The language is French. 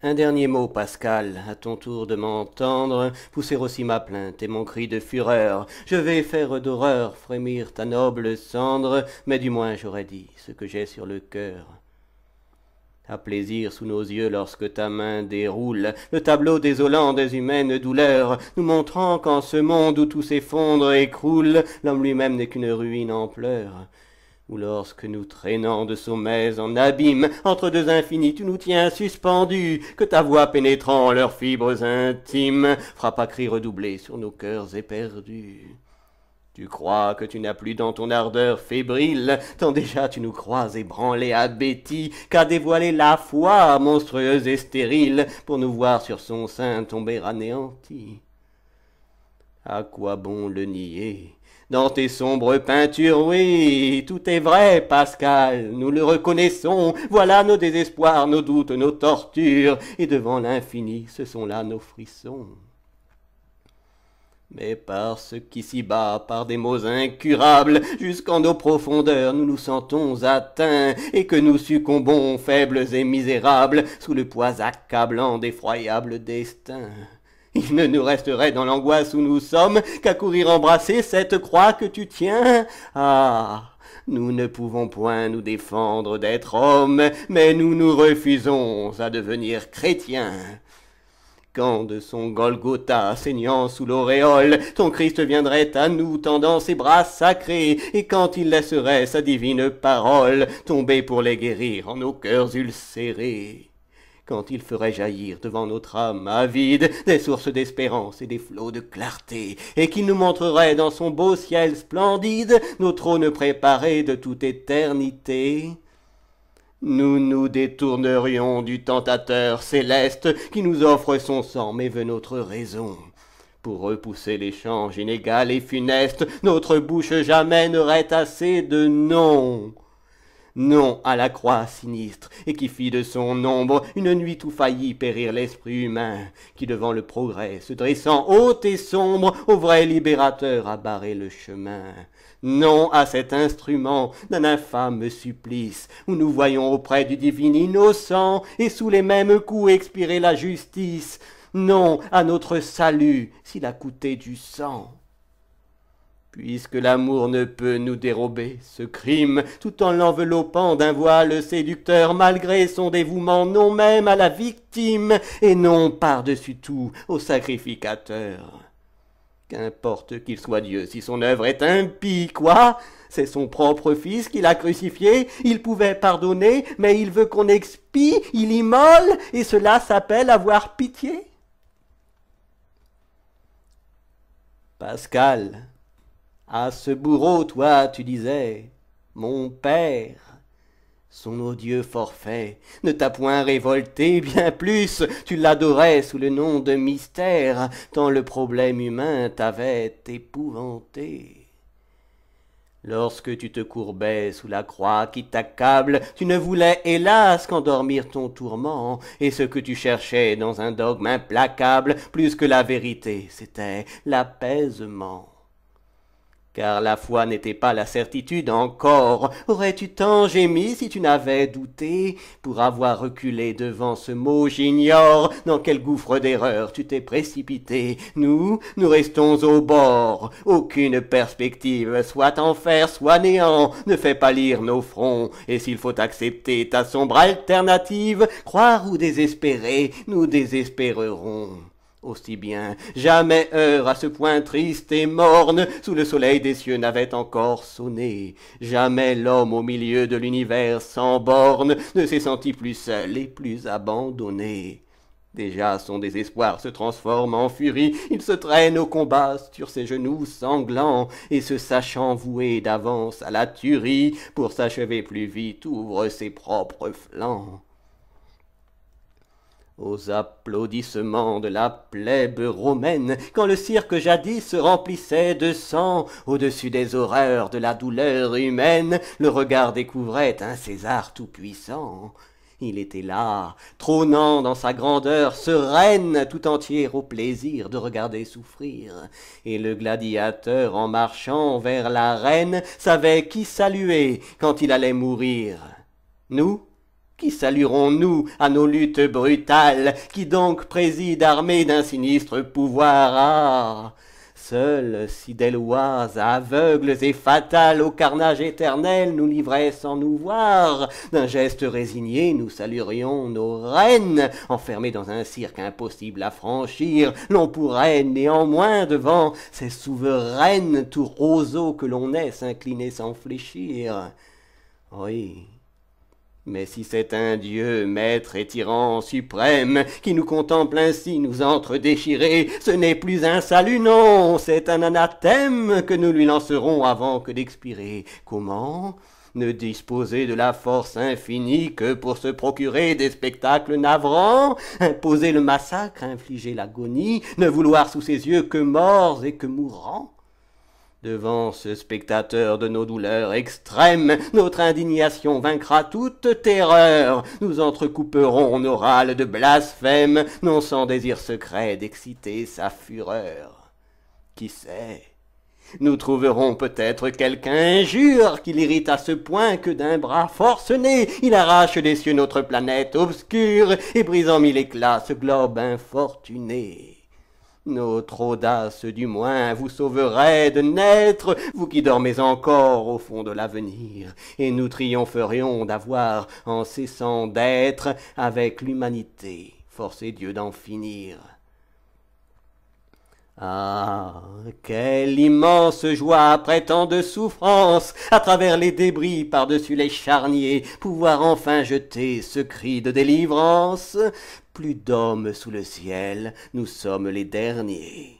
Un dernier mot, Pascal, à ton tour de m'entendre, pousser aussi ma plainte et mon cri de fureur. Je vais faire d'horreur frémir ta noble cendre, mais du moins j'aurais dit ce que j'ai sur le cœur. À plaisir sous nos yeux lorsque ta main déroule le tableau désolant des humaines douleurs, nous montrant qu'en ce monde où tout s'effondre et croule, l'homme lui-même n'est qu'une ruine en pleurs ou lorsque nous traînant de sommets en abîme, entre deux infinis tu nous tiens suspendus, que ta voix pénétrant leurs fibres intimes, frappe à cris redoublés sur nos cœurs éperdus. Tu crois que tu n'as plus dans ton ardeur fébrile, tant déjà tu nous crois ébranlés abétis, qu'à dévoiler la foi monstrueuse et stérile, pour nous voir sur son sein tomber anéanti. À quoi bon le nier dans tes sombres peintures, oui, tout est vrai, Pascal, nous le reconnaissons, voilà nos désespoirs, nos doutes, nos tortures, et devant l'infini, ce sont là nos frissons. Mais par ce qui s'y bat, par des mots incurables, jusqu'en nos profondeurs nous nous sentons atteints, et que nous succombons, faibles et misérables, sous le poids accablant d'effroyables destins. Il ne nous resterait dans l'angoisse où nous sommes qu'à courir embrasser cette croix que tu tiens. Ah. Nous ne pouvons point nous défendre d'être hommes, mais nous nous refusons à devenir chrétiens. Quand de son Golgotha saignant sous l'auréole, ton Christ viendrait à nous tendant ses bras sacrés, et quand il laisserait sa divine parole tomber pour les guérir en nos cœurs ulcérés quand il ferait jaillir devant notre âme avide des sources d'espérance et des flots de clarté, et qu'il nous montrerait dans son beau ciel splendide nos trônes préparés de toute éternité. Nous nous détournerions du tentateur céleste qui nous offre son sang mais veut notre raison. Pour repousser l'échange inégal et funeste, notre bouche jamais n'aurait assez de noms non à la croix sinistre, et qui fit de son ombre une nuit où faillit périr l'esprit humain, qui devant le progrès, se dressant haut et sombre, au vrai libérateur a barré le chemin. Non à cet instrument d'un infâme supplice, où nous voyons auprès du divin innocent, et sous les mêmes coups expirer la justice. Non à notre salut, s'il a coûté du sang. Puisque l'amour ne peut nous dérober ce crime, tout en l'enveloppant d'un voile séducteur, malgré son dévouement, non même à la victime, et non par-dessus tout au sacrificateur. Qu'importe qu'il soit Dieu, si son œuvre est impie, quoi C'est son propre fils qu'il a crucifié, il pouvait pardonner, mais il veut qu'on expie, il immole, et cela s'appelle avoir pitié Pascal à ce bourreau, toi, tu disais, mon père, son odieux forfait ne t'a point révolté, bien plus, tu l'adorais sous le nom de mystère, tant le problème humain t'avait épouvanté. Lorsque tu te courbais sous la croix qui t'accable, tu ne voulais hélas qu'endormir ton tourment, et ce que tu cherchais dans un dogme implacable, plus que la vérité, c'était l'apaisement car la foi n'était pas la certitude encore. Aurais-tu tant gémi si tu n'avais douté pour avoir reculé devant ce mot j'ignore dans quel gouffre d'erreur tu t'es précipité. Nous, nous restons au bord. Aucune perspective, soit enfer, soit néant, ne fait pâlir nos fronts. Et s'il faut accepter ta sombre alternative, croire ou désespérer, nous désespérerons aussi bien. Jamais heure à ce point triste et morne sous le soleil des cieux n'avait encore sonné. Jamais l'homme au milieu de l'univers sans borne ne s'est senti plus seul et plus abandonné. Déjà son désespoir se transforme en furie, il se traîne au combat sur ses genoux sanglants, et se sachant voué d'avance à la tuerie, pour s'achever plus vite ouvre ses propres flancs aux applaudissements de la plèbe romaine, quand le cirque jadis se remplissait de sang, au-dessus des horreurs de la douleur humaine, le regard découvrait un César tout-puissant. Il était là, trônant dans sa grandeur sereine, tout entier au plaisir de regarder souffrir. Et le gladiateur, en marchant vers la reine, savait qui saluer quand il allait mourir. Nous, qui saluerons-nous à nos luttes brutales Qui donc préside armée d'un sinistre pouvoir ah, Seuls, lois aveugles et fatales au carnage éternel, nous livraient sans nous voir. D'un geste résigné, nous saluerions nos reines, enfermées dans un cirque impossible à franchir. L'on pourrait néanmoins devant ces souveraines, tout roseaux que l'on est, s'incliner sans fléchir. Oui, mais si c'est un Dieu, maître et tyran suprême, qui nous contemple ainsi nous entre-déchirés, ce n'est plus un salut, non, c'est un anathème que nous lui lancerons avant que d'expirer. Comment ne disposer de la force infinie que pour se procurer des spectacles navrants, imposer le massacre, infliger l'agonie, ne vouloir sous ses yeux que morts et que mourants Devant ce spectateur de nos douleurs extrêmes, notre indignation vaincra toute terreur. Nous entrecouperons nos râles de blasphème, non sans désir secret d'exciter sa fureur. Qui sait nous trouverons peut-être quelqu'un injure qui l'irrite à ce point que d'un bras forcené, il arrache des cieux notre planète obscure et brise en mille éclats ce globe infortuné. Notre audace du moins vous sauverait de naître, vous qui dormez encore au fond de l'avenir, et nous triompherions d'avoir, en cessant d'être, avec l'humanité, forcé Dieu d'en finir. Ah, quelle immense joie après tant de souffrances, à travers les débris, par-dessus les charniers, pouvoir enfin jeter ce cri de délivrance, plus d'hommes sous le ciel, nous sommes les derniers.